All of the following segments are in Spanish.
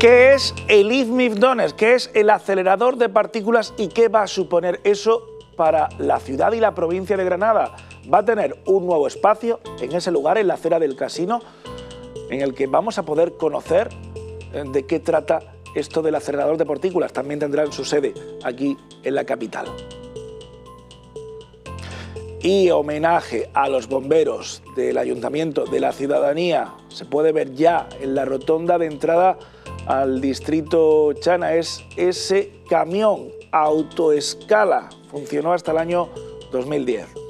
¿Qué es el IFMIF que ¿Qué es el acelerador de partículas y qué va a suponer eso para la ciudad y la provincia de Granada? Va a tener un nuevo espacio en ese lugar, en la acera del casino, en el que vamos a poder conocer eh, de qué trata esto del acelerador de partículas también tendrá su sede aquí en la capital. Y homenaje a los bomberos del Ayuntamiento de la Ciudadanía se puede ver ya en la rotonda de entrada al distrito Chana. Es ese camión autoescala. Funcionó hasta el año 2010.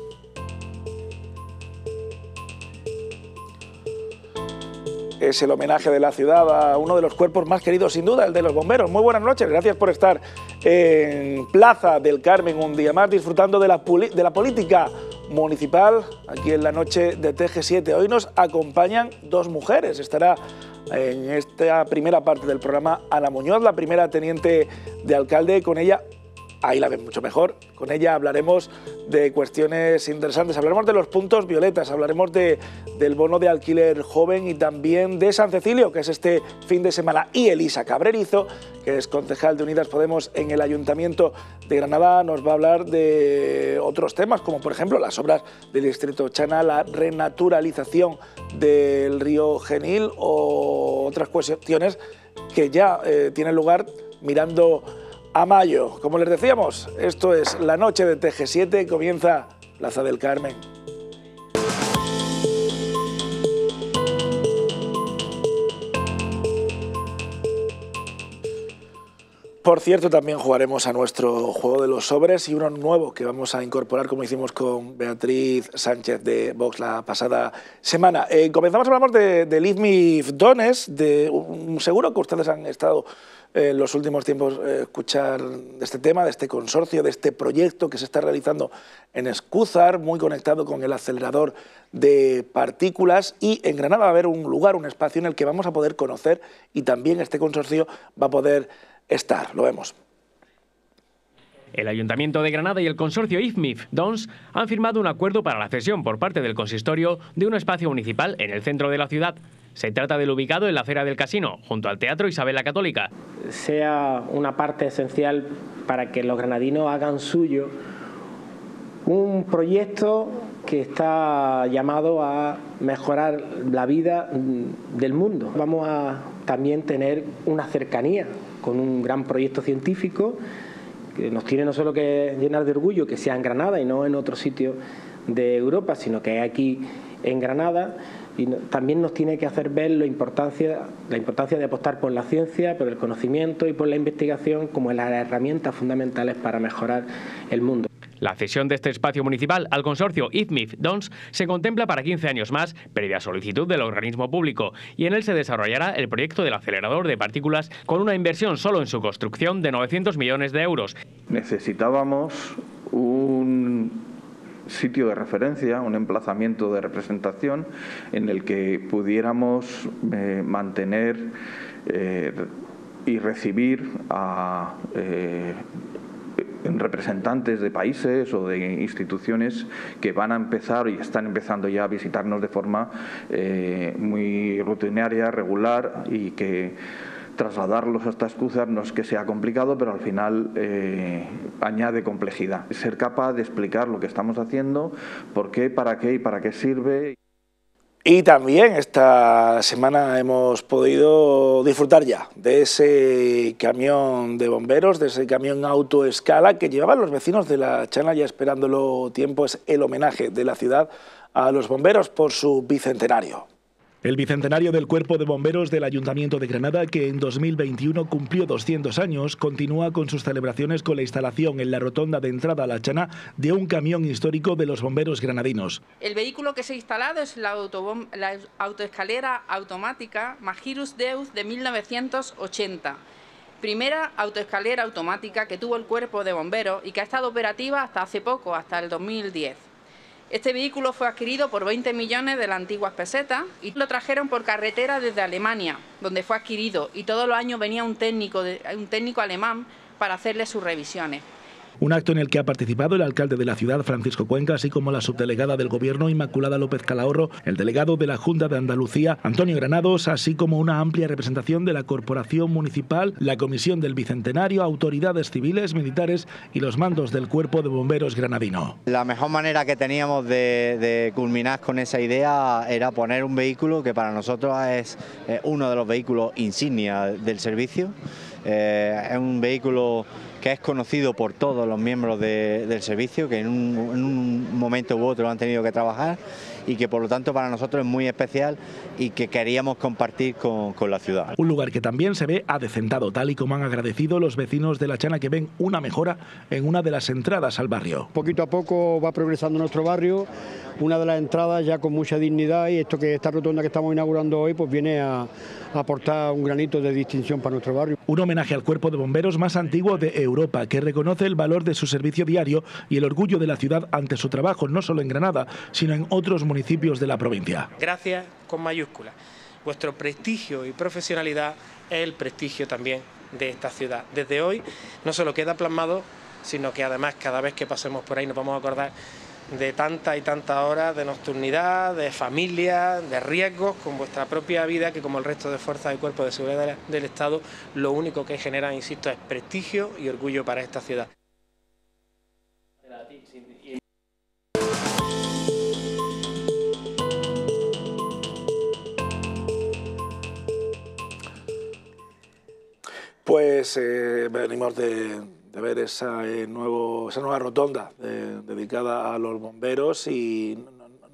es el homenaje de la ciudad a uno de los cuerpos más queridos, sin duda, el de los bomberos. Muy buenas noches, gracias por estar en Plaza del Carmen un día más disfrutando de la, política municipal aquí en la noche de TG7. Hoy nos acompañan dos mujeres. Estará en esta primera parte del programa Ana Muñoz, la primera teniente de alcalde, con ella ahí la ven mucho mejor. Con ella hablaremos de cuestiones interesantes, hablaremos de los puntos violetas, hablaremos de, del bono de alquiler joven y también de San Cecilio, que es este fin de semana, y Elisa Cabrerizo, que es concejal de Unidas Podemos en el Ayuntamiento de Granada, nos va a hablar de otros temas, como por ejemplo las obras del Distrito Chana, la renaturalización del río Genil o otras cuestiones que ya eh, tienen lugar mirando a mayo. Como les decíamos, esto es La Noche de TG7, comienza Plaza del Carmen. Por cierto, también jugaremos a nuestro juego de los sobres y uno nuevo que vamos a incorporar, como hicimos con Beatriz Sánchez de Vox la pasada semana. Eh, comenzamos, hablamos de, de Leave Me Dones, de un seguro que ustedes han estado en eh, los últimos tiempos eh, escuchar de este tema, de este consorcio, de este proyecto que se está realizando en Escúzar, muy conectado con el acelerador de partículas y en Granada va a haber un lugar, un espacio en el que vamos a poder conocer y también este consorcio va a poder estar. Lo vemos. El Ayuntamiento de Granada y el consorcio IFMIF-DONS han firmado un acuerdo para la cesión por parte del consistorio de un espacio municipal en el centro de la ciudad. Se trata del ubicado en la acera del casino, junto al Teatro Isabel la Católica. Sea una parte esencial para que los granadinos hagan suyo un proyecto que está llamado a mejorar la vida del mundo. Vamos a también tener una cercanía con un gran proyecto científico que nos tiene no solo que llenar de orgullo que sea en Granada y no en otro sitio de Europa, sino que aquí en Granada y también nos tiene que hacer ver la importancia, la importancia de apostar por la ciencia, por el conocimiento y por la investigación como las herramientas fundamentales para mejorar el mundo. La cesión de este espacio municipal al consorcio IFMIF-DONS se contempla para 15 años más, previa solicitud del organismo público, y en él se desarrollará el proyecto del acelerador de partículas con una inversión solo en su construcción de 900 millones de euros. Necesitábamos un sitio de referencia, un emplazamiento de representación en el que pudiéramos eh, mantener eh, y recibir a eh, representantes de países o de instituciones que van a empezar y están empezando ya a visitarnos de forma muy rutinaria, regular y que trasladarlos hasta Escúzar no es que sea complicado, pero al final eh, añade complejidad. Ser capaz de explicar lo que estamos haciendo, por qué, para qué y para qué sirve. Y también esta semana hemos podido disfrutar ya de ese camión de bomberos, de ese camión autoescala que llevaban los vecinos de la Chana ya esperándolo tiempo. Es el homenaje de la ciudad a los bomberos por su bicentenario. El bicentenario del Cuerpo de Bomberos del Ayuntamiento de Granada, que en 2021 cumplió 200 años, continúa con sus celebraciones con la instalación en la rotonda de entrada a la Chana de un camión histórico de los bomberos granadinos. El vehículo que se ha instalado es la, autoescalera automática Magirus Deus de 1980 primera autoescalera automática que tuvo el cuerpo de bomberos y que ha estado operativa hasta hace poco, hasta el 2010. Este vehículo fue adquirido por 20 millones de las antiguas pesetas y lo trajeron por carretera desde Alemania, donde fue adquirido y todos los años venía un técnico, un técnico alemán para hacerle sus revisiones. Un acto en el que ha participado el alcalde de la ciudad, Francisco Cuenca, así como la subdelegada del Gobierno, Inmaculada López Calahorro, el delegado de la Junta de Andalucía, Antonio Granados, así como una amplia representación de la Corporación Municipal, la Comisión del Bicentenario, autoridades civiles, militares y los mandos del Cuerpo de Bomberos Granadino. La mejor manera que teníamos de, culminar con esa idea era poner un vehículo que para nosotros es eh, uno de los vehículos insignia del servicio. Eh, es un vehículo que es conocido por todos los miembros del servicio, que en un, momento u otro han tenido que trabajar y que por lo tanto para nosotros es muy especial y que queríamos compartir con, con la ciudad. Un lugar que también se ve adecentado, tal y como han agradecido los vecinos de La Chana que ven una mejora en una de las entradas al barrio. Poquito a poco va progresando nuestro barrio, una de las entradas ya con mucha dignidad y esto que esta rotonda que estamos inaugurando hoy pues viene a, aportar un granito de distinción para nuestro barrio. Un homenaje al cuerpo de bomberos más antiguo de Europa que reconoce el valor de su servicio diario y el orgullo de la ciudad ante su trabajo no solo en Granada sino en otros municipios de la provincia. Gracias con mayúsculas. Vuestro prestigio y profesionalidad es el prestigio también de esta ciudad. Desde hoy no solo queda plasmado, sino que además cada vez que pasemos por ahí nos vamos a acordar de tantas y tantas horas de nocturnidad, de familia, de riesgos con vuestra propia vida, que como el resto de fuerzas y Cuerpo de seguridad del Estado, lo único que genera, insisto, es prestigio y orgullo para esta ciudad. Pues eh, venimos de, de ver esa, eh, esa nueva rotonda eh, dedicada a los bomberos y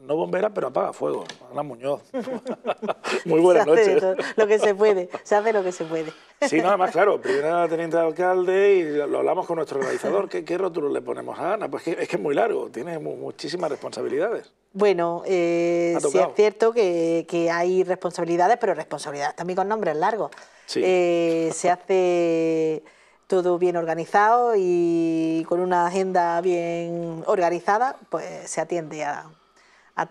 no bombera, pero apaga fuego. Ana Muñoz. Muy buenas noches. Lo que se puede, Se hace lo que se puede. Sí, nada más, claro. Primera teniente de alcalde y lo hablamos con nuestro organizador. ¿Qué, qué rótulo le ponemos a Ana? Pues que, es que es muy largo, tiene muchísimas responsabilidades. Bueno, eh, sí es cierto que, hay responsabilidades, pero responsabilidades también con nombres largos. se hace todo bien organizado y con una agenda bien organizada, pues se atiende a,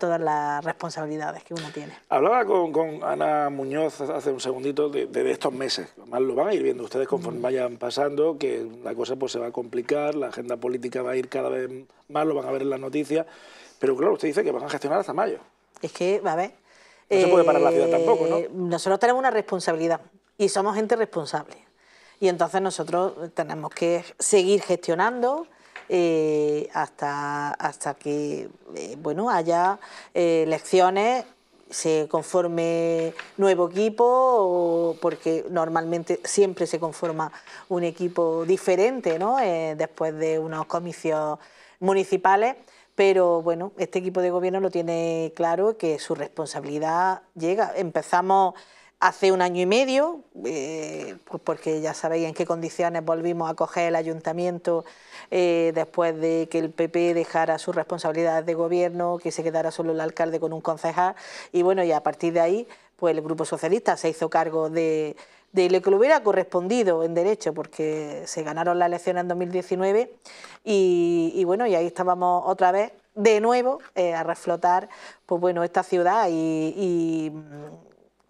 todas las responsabilidades que uno tiene. Hablaba con, Ana Muñoz hace un segundito de, estos meses. más lo van a ir viendo ustedes conforme mm. vayan pasando, que la cosa pues se va a complicar, la agenda política va a ir cada vez más, lo van a ver en las noticias. Pero claro, usted dice que van a gestionar hasta mayo. Es que, a ver... No se puede parar la ciudad tampoco, ¿no? Eh, nosotros tenemos una responsabilidad y somos gente responsable. Y entonces nosotros tenemos que seguir gestionando. Eh, hasta, hasta que eh, bueno, haya eh, elecciones se conforme nuevo equipo, porque normalmente siempre se conforma un equipo diferente ¿no? después de unos comicios municipales. Pero bueno, este equipo de gobierno lo tiene claro que su responsabilidad llega. Empezamos hace un año y medio, eh, pues porque ya sabéis en qué condiciones volvimos a coger el ayuntamiento eh, después de que el PP dejara sus responsabilidades de gobierno, que se quedara solo el alcalde con un concejal, y bueno, y a partir de ahí, pues el Grupo Socialista se hizo cargo de, de lo que le hubiera correspondido en derecho, porque se ganaron las elecciones en 2019, y, bueno, y ahí estábamos otra vez, de nuevo, eh, a reflotar, pues bueno, esta ciudad y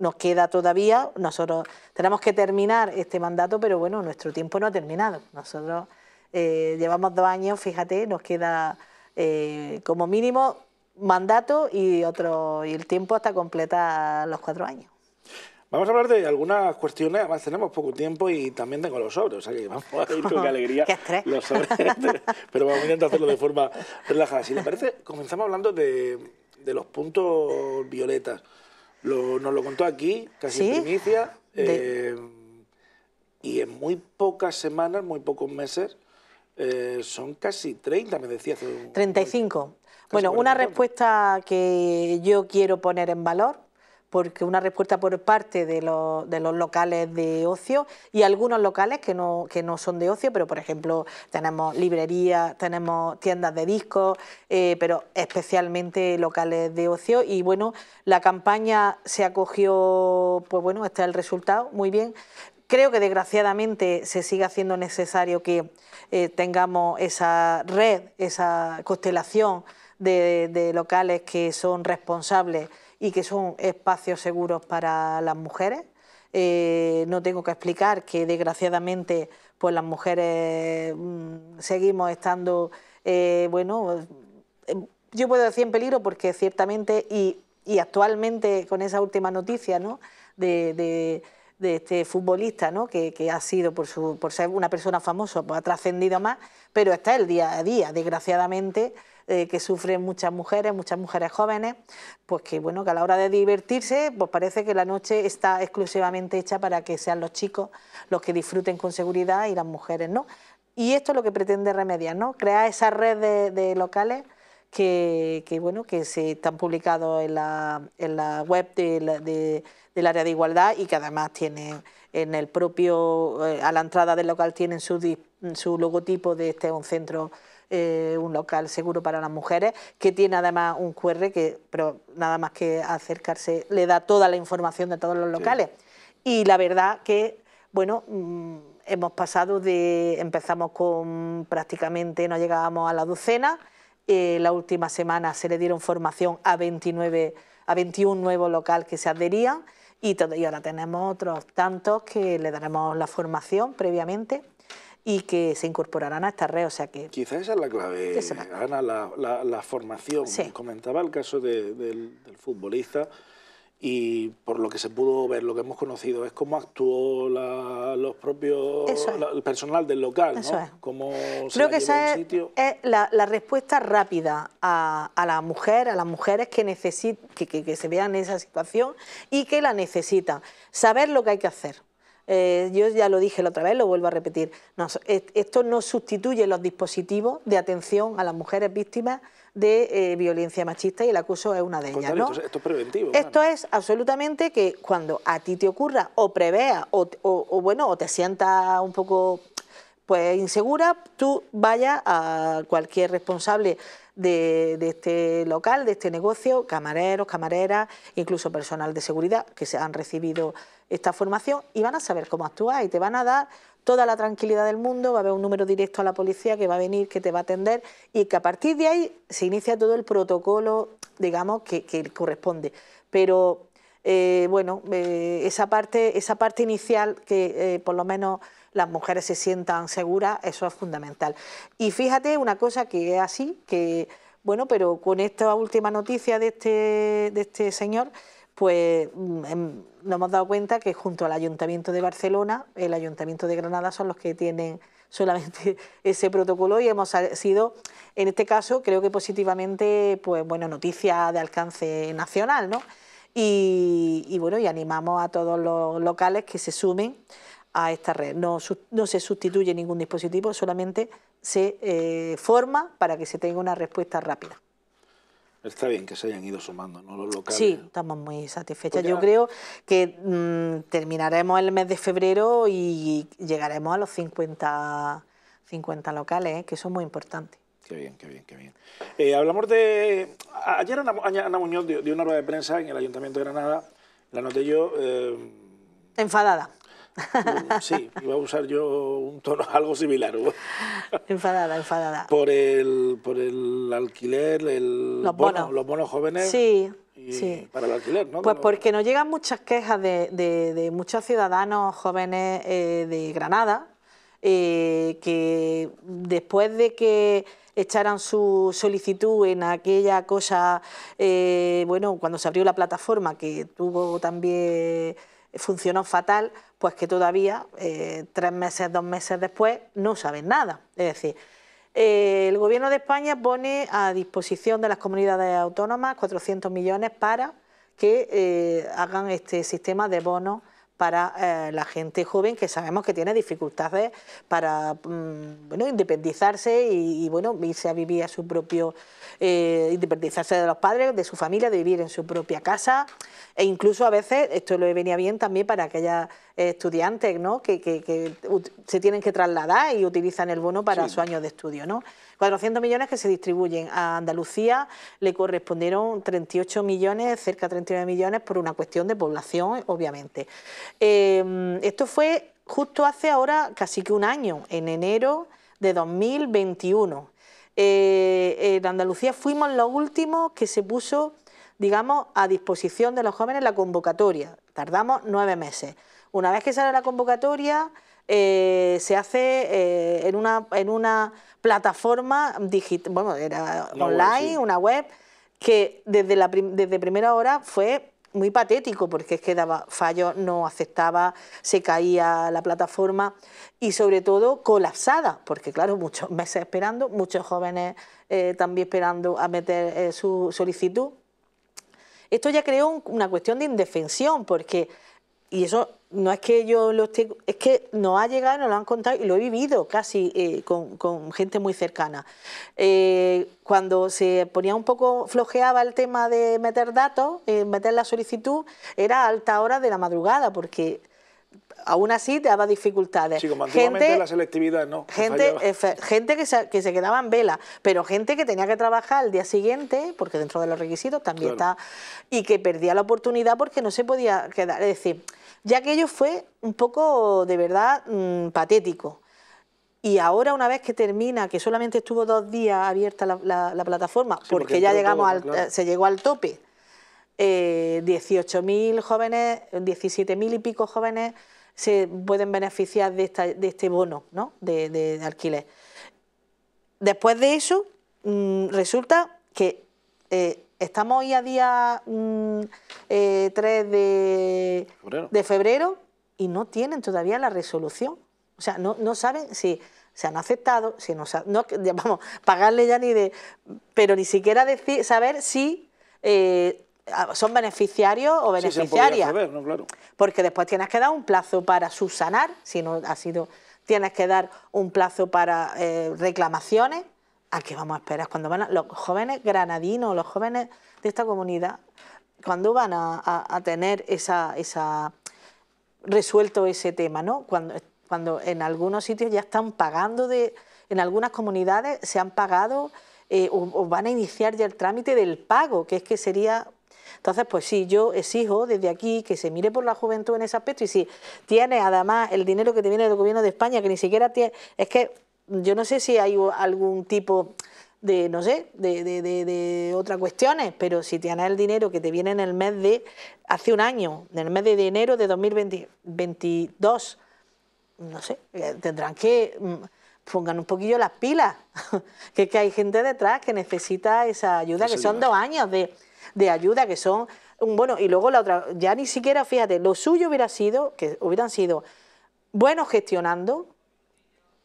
nos queda todavía, nosotros tenemos que terminar este mandato, pero bueno, nuestro tiempo no ha terminado. Nosotros eh, llevamos dos años, fíjate, nos queda eh, como mínimo mandato y otro y el tiempo hasta completar los cuatro años. Vamos a hablar de algunas cuestiones, además tenemos poco tiempo y también tengo los sobres, o sea que vamos a con qué alegría los sobres, pero vamos a intentar hacerlo de forma relajada. Si le parece, comenzamos hablando de, de los puntos violetas. Lo, nos lo contó aquí, casi en primicia. Eh, y en muy pocas semanas, muy pocos meses, eh, son casi 30, me decía treinta 35. bueno, una respuesta que yo quiero poner en valor porque una respuesta por parte de los, locales de ocio y algunos locales que no, que no son de ocio, pero por ejemplo tenemos librerías, tenemos tiendas de discos, eh, pero especialmente locales de ocio. Y bueno, la campaña se acogió, pues bueno, este es el resultado, muy bien. Creo que desgraciadamente se sigue haciendo necesario que eh, tengamos esa red, esa constelación de, locales que son responsables y que son espacios seguros para las mujeres. Eh, no tengo que explicar que desgraciadamente pues las mujeres mm, seguimos estando, eh, bueno, em, yo puedo decir en peligro porque ciertamente y, actualmente con esa última noticia ¿no? de, este futbolista ¿no? que, ha sido por, su, por ser una persona famosa, pues, ha trascendido más, pero está el día a día, desgraciadamente eh, que sufren muchas mujeres, muchas mujeres jóvenes, pues que bueno, que a la hora de divertirse, pues parece que la noche está exclusivamente hecha para que sean los chicos los que disfruten con seguridad y las mujeres no. Y esto es lo que pretende remediar, ¿no? Crear esa red de, locales que, bueno, que se están publicados en la, web del área de igualdad y que además tienen en el propio, eh, a la entrada del local tienen su, logotipo de este un centro, eh, un local seguro para las mujeres, que tiene además un QR que, pero nada más que acercarse, le da toda la información de todos los locales. Y la verdad que, bueno, mm, hemos pasado de, empezamos con prácticamente, no llegábamos a la docena, eh, la última semana se le dieron formación a 29, a 21 nuevos locales que se adherían y, ahora tenemos otros tantos que le daremos la formación previamente y que se incorporarán a esta red, o sea que... Quizás esa es la clave, Ana, la, la, la formación. Comentaba el caso del, del futbolista, y por lo que se pudo ver, lo que hemos conocido, es cómo actuó los propios, el personal del local, ¿no? Es. Creo que esa es, la, respuesta rápida a, la mujer, a las mujeres que, que, se vean en esa situación y que la necesitan. Saber lo que hay que hacer. Eh, yo ya lo dije la otra vez, lo vuelvo a repetir. esto no sustituye los dispositivos de atención a las mujeres víctimas de eh, violencia machista y el acoso es una de ellas. Esto, es preventivo. Esto es absolutamente que cuando a ti te ocurra o prevea o, bueno, o te sientas un poco pues insegura, tú vayas a cualquier responsable de, de, este local, de este negocio, camareros, camareras, incluso personal de seguridad que se han recibido esta formación y van a saber cómo actuar y te van a dar toda la tranquilidad del mundo, va a haber un número directo a la policía que va a venir, que te va a atender y que a partir de ahí se inicia todo el protocolo, digamos, que, corresponde. Pero eh, bueno, eh, esa, parte, esa parte inicial que eh, por lo menos las mujeres se sientan seguras, eso es fundamental. Y fíjate una cosa que es así, que bueno, pero con esta última noticia de este, de este señor, pues mm, em, nos hemos dado cuenta que junto al Ayuntamiento de Barcelona, el Ayuntamiento de Granada son los que tienen solamente ese protocolo y hemos sido, en este caso, creo que positivamente, pues bueno, noticia de alcance nacional, ¿no? Y, bueno, y animamos a todos los locales que se sumen a esta red. No, se sustituye ningún dispositivo, solamente se eh, forma para que se tenga una respuesta rápida. Está bien que se hayan ido sumando ¿no? los locales. Sí, estamos muy satisfechos. Yo creo que mm, terminaremos el mes de febrero y llegaremos a los 50, 50 locales, ¿eh? que son muy importantes. Qué bien, qué bien, qué bien. Eh, hablamos de... Ayer Ana, Muñoz dio, una rueda de prensa en el Ayuntamiento de Granada, la noté yo... Eh, Enfadada. Sí, iba a usar yo un tono algo similar. enfadada, enfadada. Por el, por el alquiler, los bonos, jóvenes. Sí, sí. Para el alquiler, ¿no? Pues porque nos llegan muchas quejas de, muchos ciudadanos jóvenes eh, de Granada eh, que después de que echaran su solicitud en aquella cosa, eh, bueno, cuando se abrió la plataforma que tuvo también funcionó fatal, pues que todavía eh, tres meses, dos meses después no saben nada. Es decir, eh, el Gobierno de España pone a disposición de las comunidades autónomas 400 millones para que eh, hagan este sistema de bonos para eh, la gente joven que sabemos que tiene dificultades para mm, bueno, independizarse y, bueno, irse a vivir a su propio, eh, independizarse de los padres, de su familia, de vivir en su propia casa e incluso a veces, esto le venía bien también para aquellas estudiantes ¿no? que, se tienen que trasladar y utilizan el bono para su año de estudio. ¿no? 400 millones que se distribuyen a Andalucía, le correspondieron 38 millones, cerca de 39 millones, por una cuestión de población, obviamente. Em, esto fue justo hace ahora casi que un año, en enero de 2021. Eh, en Andalucía fuimos los últimos que se puso, digamos, a disposición de los jóvenes la convocatoria. Tardamos nueve meses. Una vez que sale la convocatoria, eh, se hace eh, en, una, en una plataforma digital, bueno, era online, una web, que desde, la desde primera hora fue muy patético porque es que daba fallos, no aceptaba, se caía la plataforma y sobre todo colapsada, porque claro, muchos meses esperando, muchos jóvenes eh, también esperando a meter su solicitud. Esto ya creó una cuestión de indefensión porque, y eso no es que yo lo tengo... es que nos ha llegado, nos lo han contado y lo he vivido casi eh, con, gente muy cercana. Eh, cuando se ponía un poco, flojeaba el tema de meter datos, eh, meter la solicitud, era a alta hora de la madrugada, porque aún así te daba dificultades. Sí, como gente, la selectividad, ¿no? Gente, gente que, se, quedaba en vela, pero gente que tenía que trabajar al día siguiente, porque dentro de los requisitos también está, y que perdía la oportunidad porque no se podía quedar. Es decir, ya que ello fue un poco de verdad mm, patético. Y ahora una vez que termina, que solamente estuvo dos días abierta la, plataforma, porque, ya llegamos al, se llegó al tope, 18.000 eh, jóvenes, 17.000 y pico jóvenes se pueden beneficiar de, este bono ¿no? de, alquiler. Después de eso, mm, resulta que eh, Estamos hoy a día 3 mm, eh, de febrero. y no tienen todavía la resolución. O sea, no, saben si se han aceptado, si no, no vamos, pagarle ya ni de, pero ni siquiera decir, saber si eh, son beneficiarios o beneficiarias. Porque después tienes que dar un plazo para subsanar, si no ha sido, tienes que dar un plazo para eh, reclamaciones ¿a qué vamos a esperar? Cuando van los jóvenes granadinos, los jóvenes de esta comunidad, cuando van a, tener esa, resuelto ese tema, ¿no? Cuando, en algunos sitios ya están pagando de, en algunas comunidades se han pagado eh, o, van a iniciar ya el trámite del pago, que es que sería... Entonces, pues sí, yo exijo desde aquí que se mire por la juventud en ese aspecto y si tiene además el dinero que te viene del gobierno de España, que ni siquiera tiene... Es que yo no sé si hay algún tipo de, no sé, de, de, de, otras cuestiones, pero si tienes el dinero que te viene en el mes de, hace un año, en el mes de enero de 2022, no sé, eh, tendrán que mm, pongan un poquillo las pilas, que, es que hay gente detrás que necesita esa ayuda, que son dos años de, de ayuda, que son, bueno, y luego la otra, ya ni siquiera, fíjate, lo suyo hubiera sido, que hubieran sido buenos gestionando,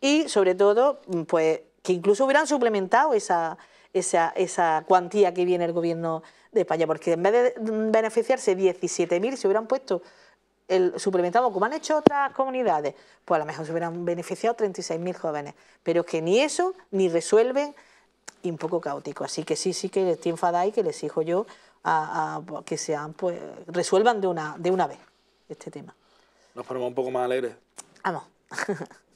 y sobre todo mm, pues que incluso hubieran suplementado esa, esa, esa cuantía que viene el gobierno de España, porque en vez de mm, beneficiarse 17.000 se hubieran puesto el suplementado, como han hecho otras comunidades, pues a lo mejor se hubieran beneficiado 36.000 jóvenes, pero que ni eso ni resuelven y un poco caótico. Así que sí, sí que estoy enfadada y que les exijo yo a, que sean, pues, resuelvan de una, de una vez este tema. Nos ponemos un poco más alegres. Vamos.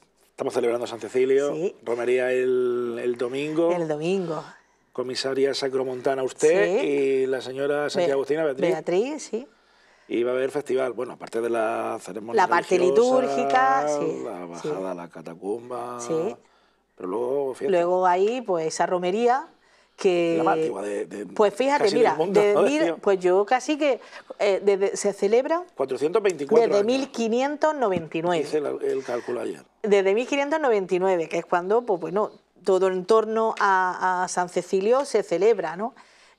Estamos celebrando San Cecilio, romería el, el, domingo. El domingo. Comisaria Sacromontana usted y la señora Santiago Agustina Beatriz. Beatriz, sí. Y va a haber festival, bueno, aparte de la ceremonia La parte litúrgica, sí. La bajada a la catacumba. Sí. Pero luego, Luego ahí, pues, esa romería pues fíjate mira, pues yo casi que eh, se celebra 424 desde 1599 hice el, cálculo ayer desde 1599 que es cuando pues, bueno todo en torno a, San Cecilio se celebra no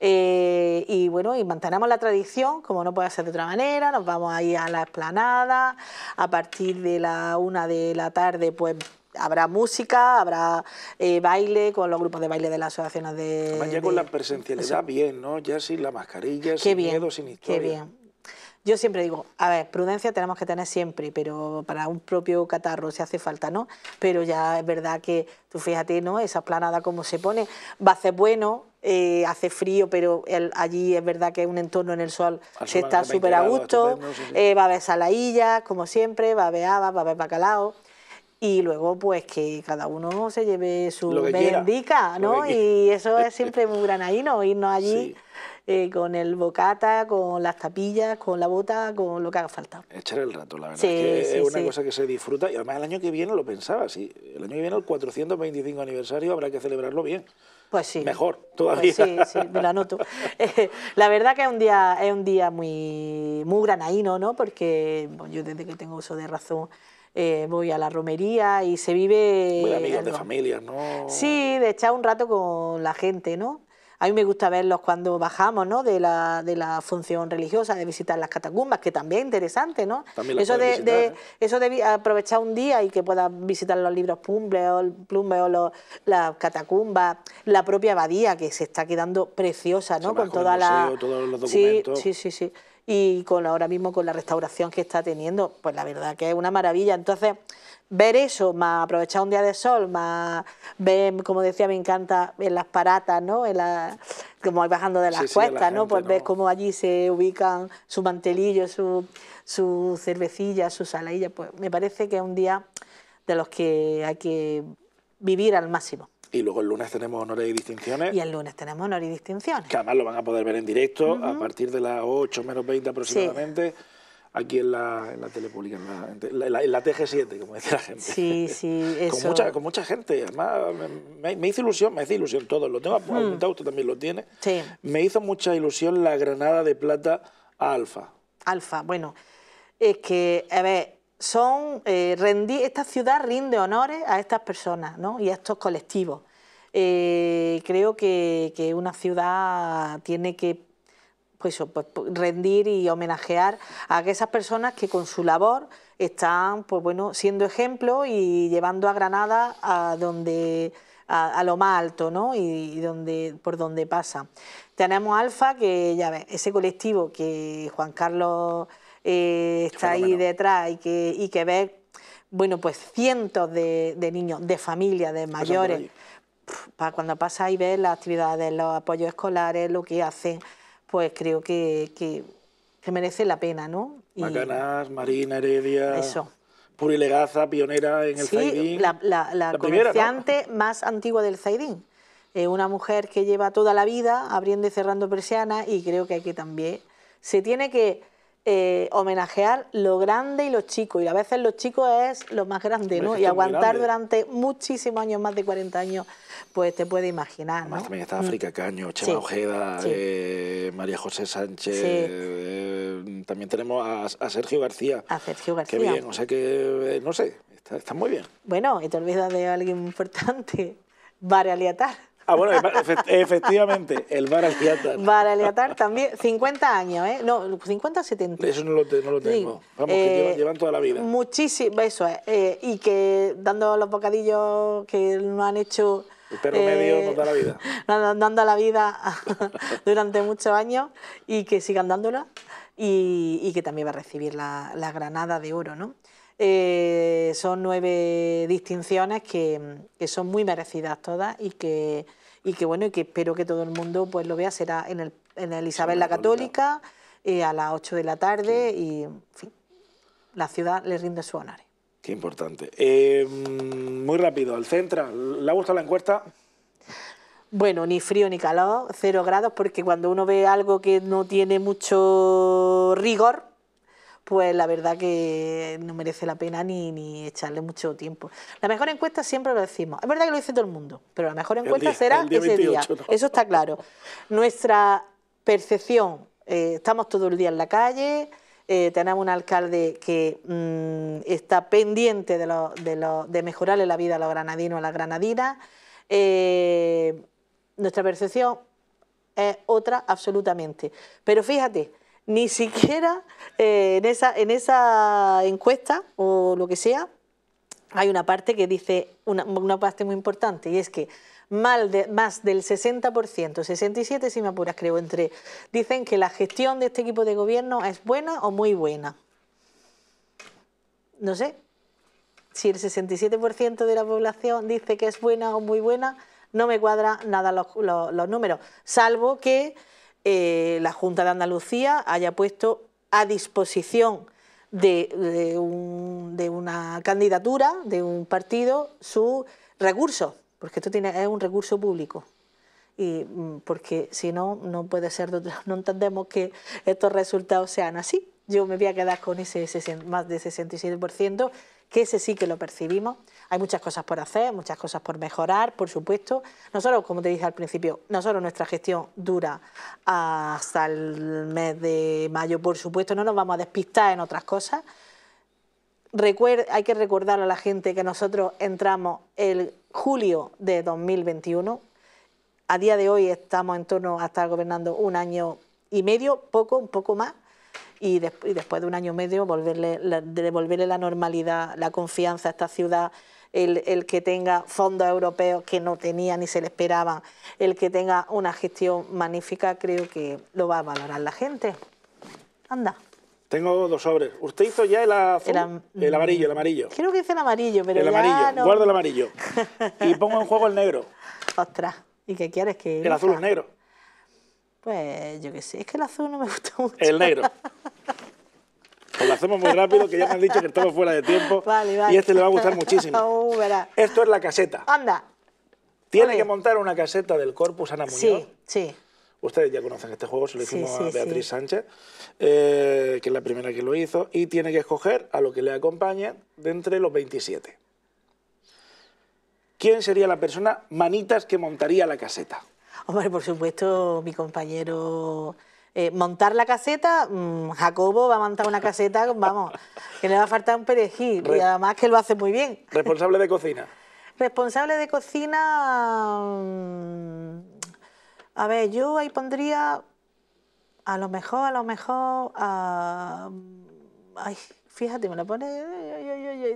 eh, y bueno, y mantenemos la tradición, como no puede ser de otra manera, nos vamos ahí a la esplanada, a partir de la una de la tarde, pues habrá música, habrá eh, baile con los grupos de baile de las asociaciones de... ya con la presencialidad bien, ¿no? Ya sin la mascarilla, qué sin bien, miedo, sin historia. Qué bien. Yo siempre digo, a ver, prudencia tenemos que tener siempre, pero para un propio catarro se hace falta, ¿no? Pero ya es verdad que, tú fíjate, ¿no? Esa planada como se pone, va a ser bueno, eh, hace frío, pero allí es verdad que un entorno en el sol se está súper a gusto, eh, va a haber salaillas, como siempre, va a haber habas, va a haber bacalao, y luego pues que cada uno se lleve su bendica, ¿no? Y eso es siempre muy granaíno, irnos allí eh, con el bocata, con las tapillas, con la bota, con lo que haga falta. Echar el rato, la verdad. es, que es una cosa que se disfruta y además el año que viene lo pensaba, sí, el año que viene el 425 aniversario habrá que celebrarlo bien. Pues sí. Mejor, pues todavía. sí, sí, me la anoto. Eh, la verdad que es un día, es un día muy, muy granaíno, ¿no? Porque yo desde que tengo uso de razón eh, voy a la romería y se vive... Muy amigos eh, de familia, ¿no? Sí, de echar un rato con la gente, ¿no? A mí me gusta verlos cuando bajamos ¿no? de, la, de la función religiosa, de visitar las catacumbas, que también es interesante, ¿no? ¿eh? eso, de, eso de aprovechar un día y que pueda visitar los libros plumbe o, plumbe, o los, las catacumbas, la propia abadía que se está quedando preciosa, ¿no? Con toda la... Sí, sí, sí. sí y con ahora mismo con la restauración que está teniendo, pues la verdad que es una maravilla. Entonces, ver eso, más aprovechar un día de sol, más ver, como decía, me encanta en las paratas, ¿no? En la, como bajando de las cuestas, ¿no? Pues ver cómo allí se ubican su mantelillo, su, su cervecilla, su saladilla, pues me parece que es un día de los que hay que vivir al máximo. Y luego el lunes tenemos honores y distinciones. Y el lunes tenemos honores y distinciones. Que además lo van a poder ver en directo a partir de las 8 menos 20 aproximadamente. aquí en la, en la telepública, en la, TG7, como dice la gente. Sí, sí, con, mucha, con mucha gente, además me, hizo ilusión, me hace ilusión todo, lo tengo mm. apuntado, usted también lo tiene. Sí. Me hizo mucha ilusión la granada de plata a Alfa. Alfa, bueno, es que, a ver, son eh, rendir, esta ciudad rinde honores a estas personas y a estos colectivos. Eh, creo que, una ciudad tiene que pues pues, pues, rendir y homenajear a esas personas que con su labor están pues, bueno, siendo ejemplo y llevando a Granada a donde a, lo más alto ¿no? y, donde, por donde pasa. Tenemos Alfa, que ya ese colectivo que Juan Carlos eh, está ahí detrás y que, y que ver, bueno, pues cientos de, niños, de familias, de mayores. Para cuando pasa y ves las actividades, los apoyos escolares, lo que hacen, pues creo que, que, merece la pena, ¿no? Marina, Heredia. Eso. Puri Legaza, pionera en el Zaidín. La, la, la, comerciante más antigua del Zaidín. una mujer que lleva toda la vida abriendo y cerrando persianas y creo que hay que también se tiene que eh, homenajear lo grande y lo chico. Y a veces lo chico es lo más grande, ¿no? Y aguantar durante muchísimos años, más de 40 años, pues te puedes imaginar. Además, también está África mm. Caño, Chema Ojeda, eh, María José Sánchez. Eh, también tenemos a, Sergio García. A Sergio García. Qué bien, o sea que, no sé, está, muy bien. Bueno, y te olvidas de alguien importante, vale Aliatar. Ah, bueno, efectivamente, el Bar Aliatar. Bar Aliatar también, 50 años, ¿eh? No, 50 o 70. Eso no lo, tengo. Vamos, que eh, llevan, toda la vida. Muchísimo, eso es. Eh, y que dando los bocadillos que nos han hecho... El perro medio toda la vida. Eh, nos dando la vida durante muchos años y que sigan dándola y, que también va a recibir la Granada de Oro, ¿no? Eh, son nueve distinciones que, son muy merecidas todas y que, y que bueno y que espero que todo el mundo pues lo vea será en el en el Isabel la Católica eh, a las 8 de la tarde y en fin, la ciudad le rinde su honor. Qué importante. Eh, muy rápido, al centro, ¿le ha gustado la encuesta? Bueno, ni frío ni calor, cero grados, porque cuando uno ve algo que no tiene mucho rigor, pues la verdad que no merece la pena ni, ni echarle mucho tiempo. La mejor encuesta siempre lo decimos. Es verdad que lo dice todo el mundo, pero la mejor encuesta será ese día. Eso está claro. Nuestra percepción, eh, estamos todo el día en la calle, eh, tenemos un alcalde que mm, está pendiente de, de, mejorarle la vida a los granadinos, a las granadinas. Eh, nuestra percepción es otra absolutamente. Pero fíjate, ni siquiera eh, en, esa, encuesta o lo que sea, hay una parte que dice, una, parte muy importante, y es que más del 60%, 67 si me apuras creo, entre, dicen que la gestión de este equipo de gobierno es buena o muy buena. No sé, si el 67% de la población dice que es buena o muy buena, no me cuadran nada los números, salvo que eh, la Junta de Andalucía haya puesto a disposición de, una candidatura, de un partido, su recurso, porque esto tiene, es un recurso público y mm, porque si no, no puede ser, no entendemos que estos resultados sean así. Yo me voy a quedar con ese, ese más de 67%, que ese sí que lo percibimos. Hay muchas cosas por hacer, muchas cosas por mejorar, por supuesto. Nosotros, como te dije al principio, nosotros nuestra gestión dura hasta el mes de mayo, por supuesto, no nos vamos a despistar en otras cosas. hay que recordar a la gente que nosotros entramos el julio de 2021. A día de hoy estamos en torno a estar gobernando un año y medio, poco, un poco más y, después de un año y medio volverle, devolverle la normalidad, la confianza a esta ciudad. El, el, que tenga fondos europeos que no tenía ni se le esperaba, el que tenga una gestión magnífica, creo que lo va a valorar la gente. Anda. Tengo dos sobres. ¿Usted hizo ya el azul? El, amarillo, el amarillo. Creo que hice el amarillo, pero El amarillo, guardo el amarillo. y pongo en juego el negro. Ostras, ¿y qué quieres que...? El azul es negro. Pues yo qué sé, es que el azul no me gusta mucho. El negro. Pues lo hacemos muy rápido, que ya me han dicho que estamos fuera de tiempo. Vale, vale. Y este le va a gustar muchísimo. Uh, Esto es la caseta. Anda. Tiene que montar una caseta del Corpus Ana Muñoz. Sí, sí. Ustedes ya conocen este juego, se lo hicimos a Beatriz Sánchez, eh, que es la primera que lo hizo, y tiene que escoger a lo que le acompaña de entre los 27. ¿Quién sería la persona manitas que montaría la caseta? Hombre, por supuesto, mi compañero... Eh, montar la caseta, mm, Jacobo va a montar una caseta, vamos, que le va a faltar un perejil y además que lo hace muy bien. ¿Responsable de cocina? Responsable de cocina, mm, a ver, yo ahí pondría a lo mejor, a lo mejor, mm, Ay, Fíjate, me lo pone.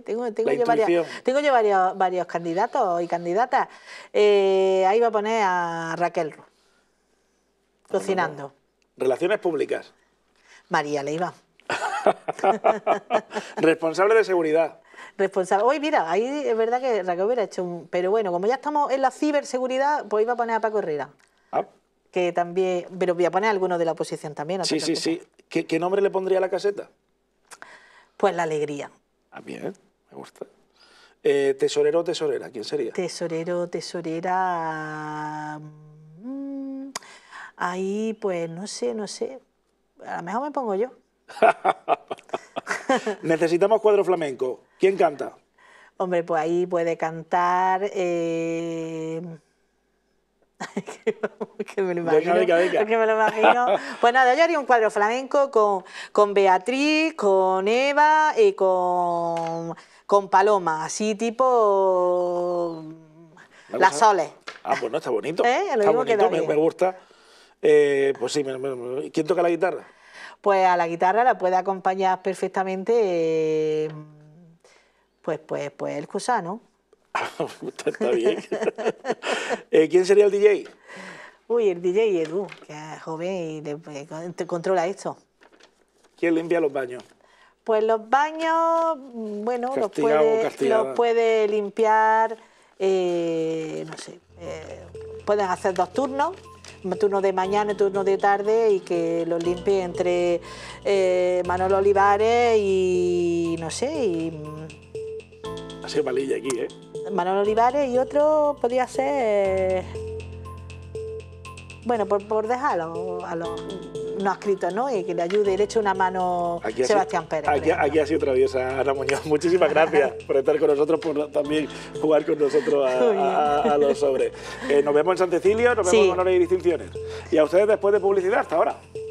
Tengo, yo varios, candidatos y candidatas. Eh, ahí va a poner a Raquel cocinando. Pues, relaciones públicas. María Leiva. Responsable de seguridad. Responsable. Hoy, mira, ahí es verdad que Raquel hubiera hecho un. Pero bueno, como ya estamos en la ciberseguridad, pues iba a poner a Paco Herrera. Ah. Que también. Pero voy a poner a alguno de la oposición también. sí, sí, sí. ¿Qué nombre le pondría a la caseta? Pues la alegría. Ah, bien, me gusta. Eh, tesorero o tesorera, ¿quién sería? Tesorero tesorera... Mm, ahí, pues, no sé, no sé. A lo mejor me pongo yo. Necesitamos cuadro flamenco. ¿Quién canta? Hombre, pues ahí puede cantar... Eh, que me lo imagino. Venga, Me lo imagino. Pues nada, yo haría un cuadro flamenco con, con Beatriz, con Eva y con, con Paloma, así tipo las soles. Ah, pues está bonito. ¿Eh? me, gusta. Eh, pues sí, ¿quién toca la guitarra? Pues a la guitarra la puede acompañar perfectamente eh, pues, pues, pues el cusano. Está bien. Eh, ¿Quién sería el DJ? Uy, el DJ Edu, que es joven y eh, te controla esto. ¿Quién limpia los baños? Pues los baños, mm, bueno, los puede, limpiar, eh, no sé, pueden hacer dos turnos, turno de mañana y turno de tarde, y que los limpie entre eh, Manolo Olivares y, no sé, y... Mm, Hace palilla aquí, ¿eh? Manolo Olivares y otro podría ser, bueno, por, dejarlo a los no escrito, ¿no? Y que le ayude le eche una mano Sebastián Pérez. Aquí, ha sido traviesa Ana Muñoz. Muchísimas gracias por estar con nosotros, por también jugar con nosotros a, los sobres. Eh, nos vemos en San Cecilio, nos vemos con Honores y Distinciones. Y a ustedes después de publicidad, hasta ahora.